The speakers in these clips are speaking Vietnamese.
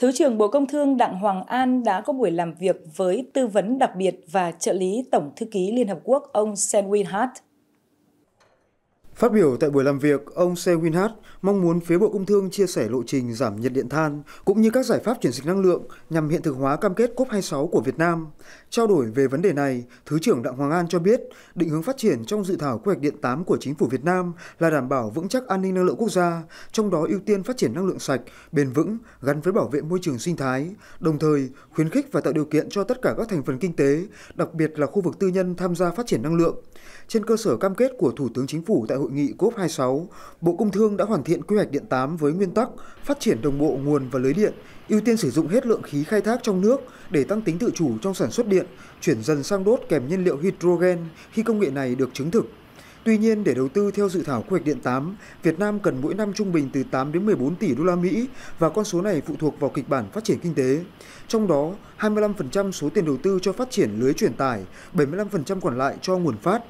Thứ trưởng Bộ Công Thương Đặng Hoàng An đã có buổi làm việc với tư vấn đặc biệt và trợ lý Tổng Thư ký Liên Hợp Quốc ông Senwin Hart. Phát biểu tại buổi làm việc, ông Se Win Winhat mong muốn phía Bộ Công Thương chia sẻ lộ trình giảm nhiệt điện than cũng như các giải pháp chuyển dịch năng lượng nhằm hiện thực hóa cam kết COP26 của Việt Nam. Trao đổi về vấn đề này, Thứ trưởng Đặng Hoàng An cho biết định hướng phát triển trong dự thảo quy hoạch điện 8 của Chính phủ Việt Nam là đảm bảo vững chắc an ninh năng lượng quốc gia, trong đó ưu tiên phát triển năng lượng sạch, bền vững gắn với bảo vệ môi trường sinh thái, đồng thời khuyến khích và tạo điều kiện cho tất cả các thành phần kinh tế, đặc biệt là khu vực tư nhân tham gia phát triển năng lượng. Trên cơ sở cam kết của Thủ tướng Chính phủ tại hội nghị COP26, Bộ Công Thương đã hoàn thiện quy hoạch điện 8 với nguyên tắc phát triển đồng bộ nguồn và lưới điện, ưu tiên sử dụng hết lượng khí khai thác trong nước để tăng tính tự chủ trong sản xuất điện, chuyển dần sang đốt kèm nhiên liệu hydrogen khi công nghệ này được chứng thực. Tuy nhiên, để đầu tư theo dự thảo quy hoạch điện 8, Việt Nam cần mỗi năm trung bình từ 8 đến 14 tỷ đô la Mỹ và con số này phụ thuộc vào kịch bản phát triển kinh tế. Trong đó, 25% số tiền đầu tư cho phát triển lưới truyền tải, 75% còn lại cho nguồn phát.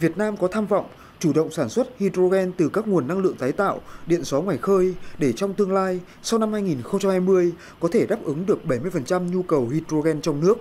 Việt Nam có tham vọng chủ động sản xuất hydrogen từ các nguồn năng lượng tái tạo, điện gió ngoài khơi để trong tương lai, sau năm 2020, có thể đáp ứng được 70% nhu cầu hydrogen trong nước.